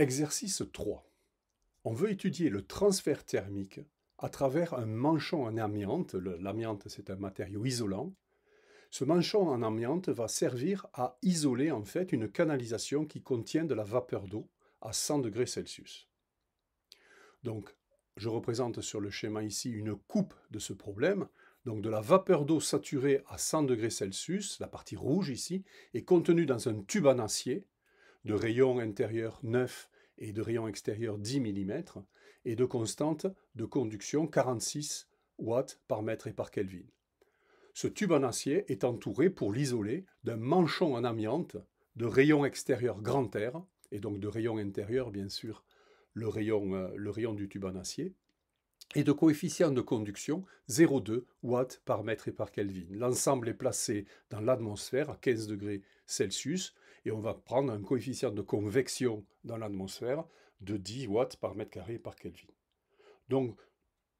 Exercice 3. On veut étudier le transfert thermique à travers un manchon en amiante. L'amiante, c'est un matériau isolant. Ce manchon en amiante va servir à isoler en fait une canalisation qui contient de la vapeur d'eau à 100 degrés Celsius. Donc, je représente sur le schéma ici une coupe de ce problème. Donc de la vapeur d'eau saturée à 100 degrés Celsius, la partie rouge ici, est contenue dans un tube en acier de rayons intérieur neufs et de rayon extérieur 10 mm, et de constante de conduction 46 watts par mètre et par Kelvin. Ce tube en acier est entouré, pour l'isoler, d'un manchon en amiante de rayon extérieur grand R, et donc de rayon intérieur, bien sûr, le rayon, euh, le rayon du tube en acier, et de coefficient de conduction 0,2 watts par mètre et par Kelvin. L'ensemble est placé dans l'atmosphère à 15 degrés Celsius et on va prendre un coefficient de convection dans l'atmosphère de 10 watts par mètre carré par Kelvin. Donc,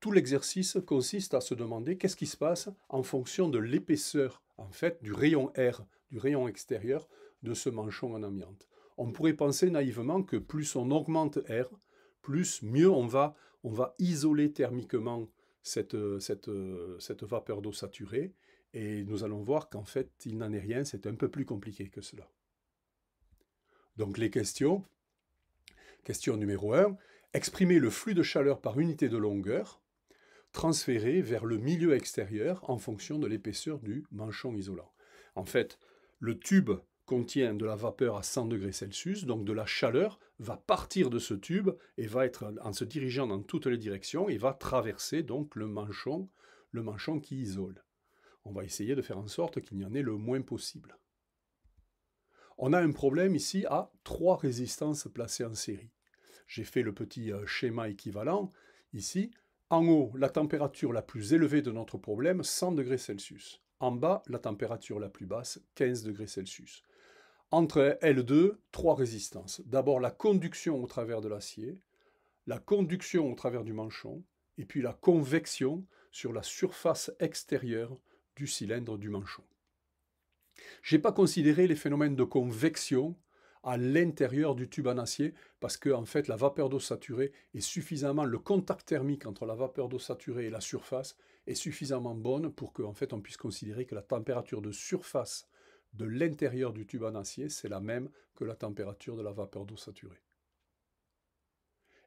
tout l'exercice consiste à se demander qu'est-ce qui se passe en fonction de l'épaisseur, en fait, du rayon R, du rayon extérieur de ce manchon en amiante. On pourrait penser naïvement que plus on augmente R, plus mieux on va, on va isoler thermiquement cette, cette vapeur d'eau saturée, et nous allons voir qu'en fait, il n'en est rien, c'est un peu plus compliqué que cela. Donc les questions. Question numéro 1. Exprimer le flux de chaleur par unité de longueur transféré vers le milieu extérieur en fonction de l'épaisseur du manchon isolant. En fait, le tube contient de la vapeur à 100 degrés Celsius, donc de la chaleur va partir de ce tube et va être en se dirigeant dans toutes les directions et va traverser donc le manchon, le manchon qui isole. On va essayer de faire en sorte qu'il y en ait le moins possible. On a un problème ici à trois résistances placées en série. J'ai fait le petit euh, schéma équivalent ici. En haut, la température la plus élevée de notre problème, 100 degrés Celsius. En bas, la température la plus basse, 15 degrés Celsius. Entre L2, trois résistances. D'abord la conduction au travers de l'acier, la conduction au travers du manchon, et puis la convection sur la surface extérieure du cylindre du manchon. Je n'ai pas considéré les phénomènes de convection à l'intérieur du tube en acier parce que en fait la vapeur d'eau saturée est suffisamment le contact thermique entre la vapeur d'eau saturée et la surface est suffisamment bonne pour que en fait on puisse considérer que la température de surface de l'intérieur du tube en acier c'est la même que la température de la vapeur d'eau saturée.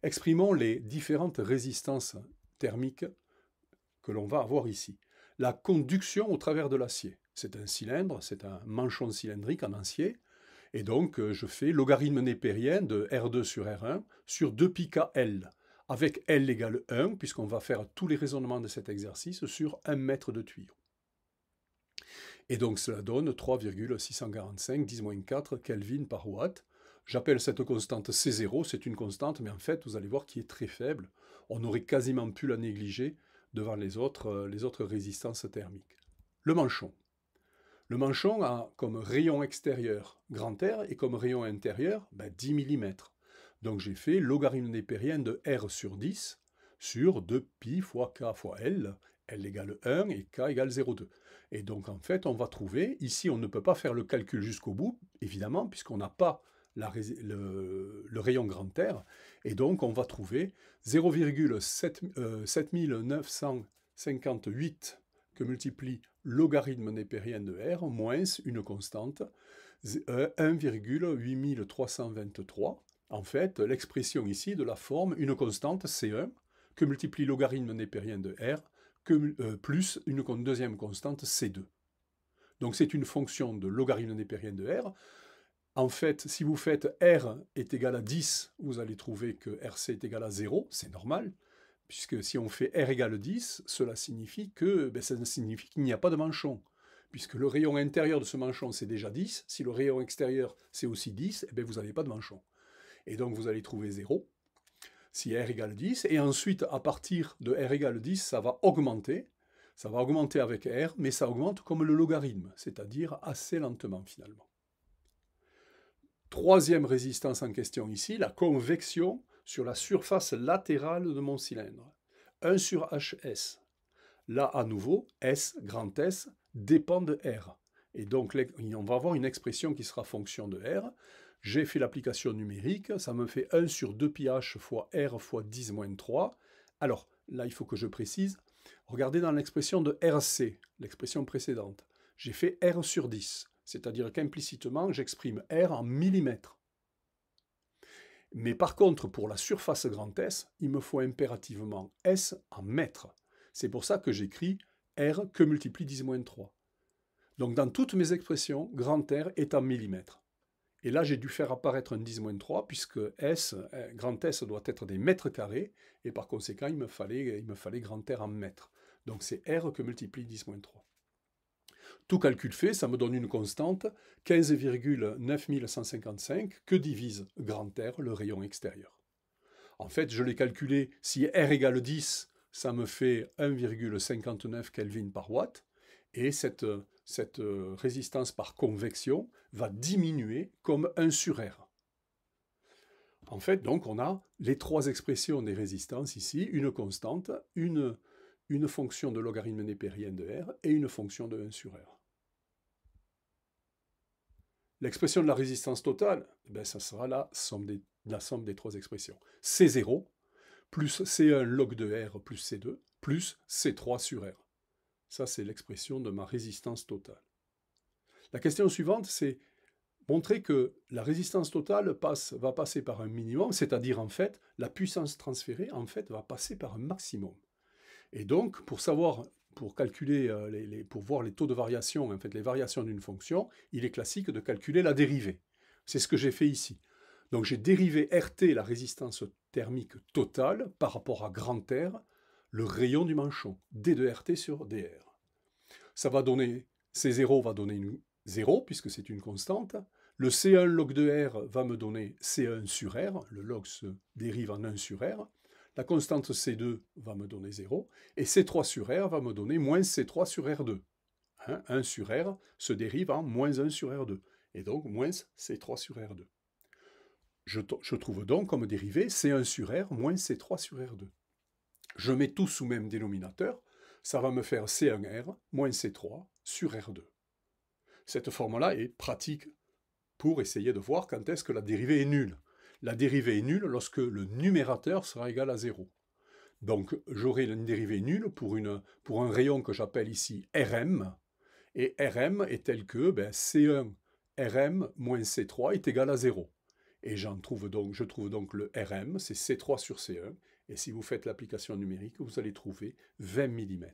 Exprimons les différentes résistances thermiques que l'on va avoir ici. La conduction au travers de l'acier. C'est un cylindre, c'est un manchon cylindrique en ancien. Et donc, euh, je fais logarithme népérien de R2 sur R1 sur 2 pi L, avec L égale 1, puisqu'on va faire tous les raisonnements de cet exercice sur 1 mètre de tuyau. Et donc, cela donne 3,645 10 4 Kelvin par watt. J'appelle cette constante C0, c'est une constante, mais en fait, vous allez voir qui est très faible. On aurait quasiment pu la négliger devant les autres, euh, les autres résistances thermiques. Le manchon. Le manchon a comme rayon extérieur grand R et comme rayon intérieur 10 ben, mm. Donc j'ai fait logarithme népérien de R sur 10 sur 2pi fois k fois L. L égale 1 et k égale 0,2. Et donc en fait, on va trouver, ici on ne peut pas faire le calcul jusqu'au bout, évidemment, puisqu'on n'a pas le, rayon grand R, et donc on va trouver 0,7958 euh, que multiplie logarithme népérien de R moins une constante, 1,8323. Euh, en fait, l'expression ici de la forme une constante C1 que multiplie logarithme népérien de R que, euh, plus une deuxième constante C2. Donc c'est une fonction de logarithme népérien de R. En fait, si vous faites R est égal à 10, vous allez trouver que RC est égal à 0, c'est normal puisque si on fait R égale 10, cela signifie que ben, ça signifie qu'il n'y a pas de manchon. Puisque le rayon intérieur de ce manchon, c'est déjà 10. Si le rayon extérieur, c'est aussi 10, eh ben, vous n'avez pas de manchon. Et donc, vous allez trouver 0, si R égale 10. Et ensuite, à partir de R égale 10, ça va augmenter. Ça va augmenter avec R, mais ça augmente comme le logarithme, c'est-à-dire assez lentement finalement. Troisième résistance en question ici, la convection sur la surface latérale de mon cylindre. 1 sur HS. Là, à nouveau, S, grand S, dépend de R. Et donc, on va avoir une expression qui sera fonction de R. J'ai fait l'application numérique, ça me fait 1 sur 2 h fois R fois 10 moins 3. Alors, là, il faut que je précise, regardez dans l'expression de RC, l'expression précédente. J'ai fait R sur 10, c'est-à-dire qu'implicitement, j'exprime R en millimètres. Mais par contre, pour la surface grand S, il me faut impérativement S en mètres. C'est pour ça que j'écris R que multiplie 10 3. Donc dans toutes mes expressions, grand R est en millimètres. Et là, j'ai dû faire apparaître un 10 3, puisque S, euh, grand S doit être des mètres carrés, et par conséquent, il me fallait, il me fallait grand R en mètres. Donc c'est R que multiplie 10 3. Tout calcul fait, ça me donne une constante, 15,9155, que divise grand R, le rayon extérieur. En fait, je l'ai calculé, si R égale 10, ça me fait 1,59 Kelvin par watt, et cette, euh, résistance par convection va diminuer comme 1 sur R. En fait, donc, on a les trois expressions des résistances ici, une constante, une, fonction de logarithme népérien de R et une fonction de 1 sur R. L'expression de la résistance totale, eh ben, ça sera la somme, des, des trois expressions. C0 plus C1 log de R plus C2 plus C3 sur R. Ça, c'est l'expression de ma résistance totale. La question suivante, c'est montrer que la résistance totale passe, va passer par un minimum, c'est-à-dire en fait, la puissance transférée en fait va passer par un maximum. Et donc, pour savoir pour calculer, euh, les, pour voir les taux de variation, en fait, les variations d'une fonction, il est classique de calculer la dérivée. C'est ce que j'ai fait ici. Donc j'ai dérivé RT, la résistance thermique totale, par rapport à grand R, le rayon du manchon, D de RT sur DR. Ça va donner, C0 va donner 0, puisque c'est une constante. Le C1 log de R va me donner C1 sur R, le log se dérive en 1 sur R. La constante C2 va me donner 0, et C3 sur R va me donner moins C3 sur R2. 1 hein, sur R se dérive en moins 1 sur R2, et donc moins C3 sur R2. Je, je trouve donc comme dérivée C1 sur R moins C3 sur R2. Je mets tout sous même dénominateur, ça va me faire C1R moins C3 sur R2. Cette forme-là est pratique pour essayer de voir quand est-ce que la dérivée est nulle la dérivée est nulle lorsque le numérateur sera égal à 0. Donc j'aurai une dérivée nulle pour, une, pour un rayon que j'appelle ici Rm, et Rm est tel que ben, C1 Rm moins C3 est égal à 0. Et j'en trouve donc, je trouve donc le Rm, c'est C3 sur C1, et si vous faites l'application numérique, vous allez trouver 20 mm.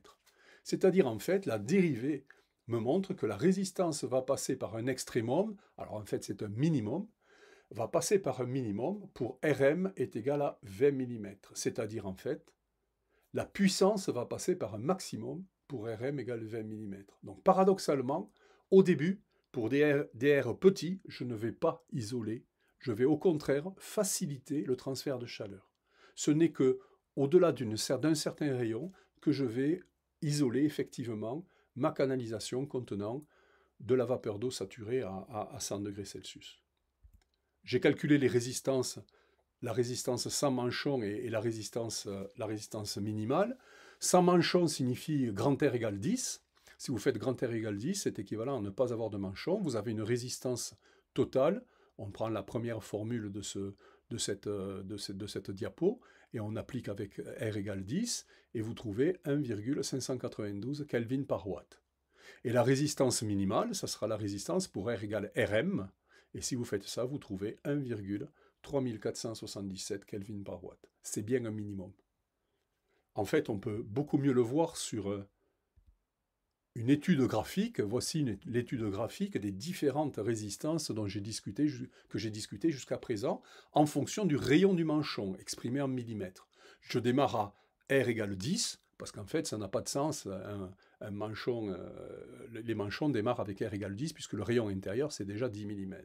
C'est-à-dire en fait, la dérivée me montre que la résistance va passer par un extrémum, alors en fait c'est un minimum, va passer par un minimum pour Rm est égal à 20 mm. C'est-à-dire en fait, la puissance va passer par un maximum pour Rm égale 20 mm. Donc paradoxalement, au début, pour des R, petits, je ne vais pas isoler, je vais au contraire faciliter le transfert de chaleur. Ce n'est que au-delà d'un certain rayon que je vais isoler effectivement ma canalisation contenant de la vapeur d'eau saturée à, à 100 degrés Celsius. J'ai calculé les résistances, la résistance sans manchon et, la, résistance, euh, la résistance minimale. Sans manchon signifie grand R égale 10. Si vous faites grand R égale 10, c'est équivalent à ne pas avoir de manchon. Vous avez une résistance totale. On prend la première formule de, ce, de, cette, euh, de, cette, diapo et on applique avec R égale 10 et vous trouvez 1,592 Kelvin par watt. Et la résistance minimale, ça sera la résistance pour R égale RM, et si vous faites ça, vous trouvez 1,3477 Kelvin par watt. C'est bien un minimum. En fait, on peut beaucoup mieux le voir sur euh, une étude graphique. Voici l'étude graphique des différentes résistances dont j'ai discuté, que j'ai discuté jusqu'à présent en fonction du rayon du manchon exprimé en millimètres. Je démarre à R égale 10, parce qu'en fait, ça n'a pas de sens. Euh, euh, les manchons démarrent avec R égale 10, puisque le rayon intérieur, c'est déjà 10 mm.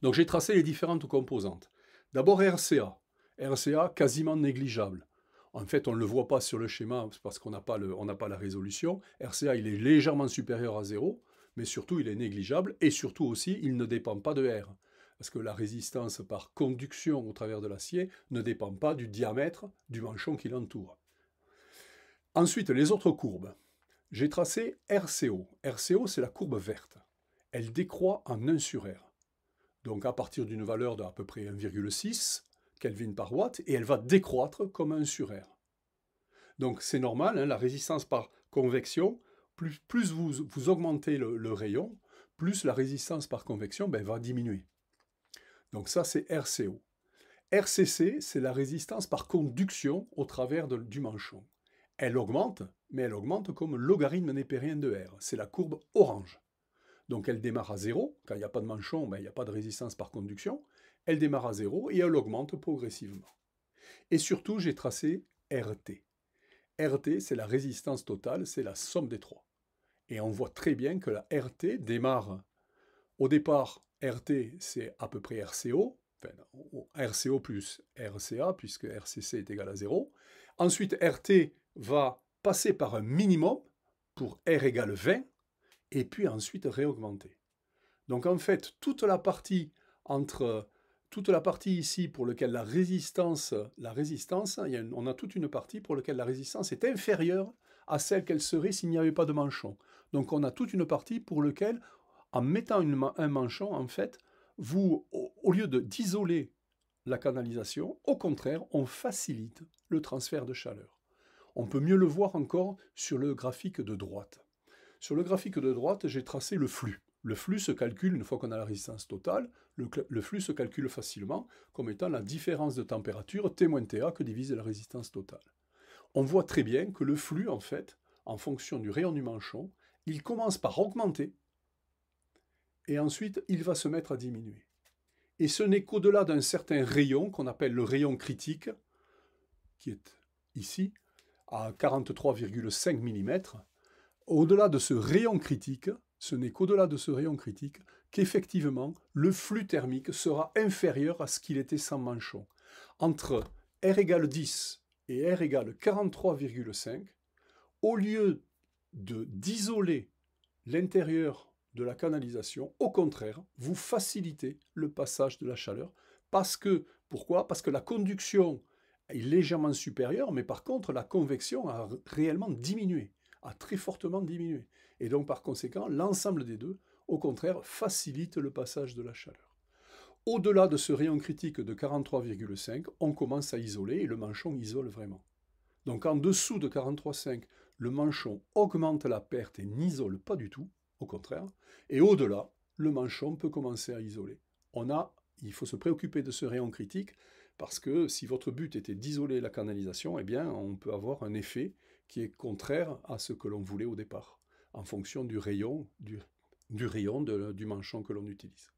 Donc j'ai tracé les différentes composantes. D'abord RCA. RCA quasiment négligeable. En fait, on ne le voit pas sur le schéma parce qu'on n'a pas, pas la résolution. RCA, il est légèrement supérieur à 0, mais surtout, il est négligeable et surtout aussi, il ne dépend pas de R. Parce que la résistance par conduction au travers de l'acier ne dépend pas du diamètre du manchon qui l'entoure. Ensuite, les autres courbes. J'ai tracé RCO. RCO, c'est la courbe verte. Elle décroît en 1 sur R. Donc à partir d'une valeur d'à peu près 1,6 Kelvin par watt, et elle va décroître comme 1 sur R. Donc c'est normal, hein, la résistance par convection, plus, vous, augmentez le, rayon, plus la résistance par convection ben, va diminuer. Donc ça c'est RCO. RCC, c'est la résistance par conduction au travers du manchon. Elle augmente, mais elle augmente comme logarithme népérien de R. C'est la courbe orange. Donc elle démarre à 0. Quand il n'y a pas de manchon, mais ben, il n'y a pas de résistance par conduction. Elle démarre à 0 et elle augmente progressivement. Et surtout, j'ai tracé RT. RT, c'est la résistance totale, c'est la somme des trois. Et on voit très bien que la RT démarre. Au départ, RT, c'est à peu près RCO, enfin, RCO plus RCA, puisque RCC est égal à 0. Ensuite, RT, va passer par un minimum pour R égale 20 et puis ensuite réaugmenter. Donc en fait, toute la partie entre toute la partie ici pour laquelle la résistance, la résistance, on a toute une partie pour laquelle la résistance est inférieure à celle qu'elle serait s'il n'y avait pas de manchon. Donc on a toute une partie pour laquelle, en mettant un manchon, en fait, vous, au, au lieu d'isoler la canalisation, au contraire, on facilite le transfert de chaleur. On peut mieux le voir encore sur le graphique de droite. Sur le graphique de droite, j'ai tracé le flux. Le flux se calcule, une fois qu'on a la résistance totale, le, flux se calcule facilement comme étant la différence de température T TA que divise la résistance totale. On voit très bien que le flux, en fait, en fonction du rayon du manchon, il commence par augmenter et ensuite il va se mettre à diminuer. Et ce n'est qu'au-delà d'un certain rayon qu'on appelle le rayon critique, qui est ici, à 43,5 mm, au-delà de ce rayon critique, ce n'est qu'au-delà de ce rayon critique qu'effectivement le flux thermique sera inférieur à ce qu'il était sans manchon. Entre R égale 10 et R égale 43,5, au lieu d'isoler l'intérieur de la canalisation, au contraire, vous facilitez le passage de la chaleur. Parce que, pourquoi Parce que la conduction est légèrement supérieur, mais par contre, la convection a réellement diminué, a très fortement diminué. Et donc, par conséquent, l'ensemble des deux, au contraire, facilite le passage de la chaleur. Au-delà de ce rayon critique de 43,5, on commence à isoler et le manchon isole vraiment. Donc en dessous de 43,5, le manchon augmente la perte et n'isole pas du tout, au contraire. Et au-delà, le manchon peut commencer à isoler. On a, il faut se préoccuper de ce rayon critique parce que si votre but était d'isoler la canalisation, eh bien, on peut avoir un effet qui est contraire à ce que l'on voulait au départ, en fonction du rayon, du, rayon du manchon que l'on utilise.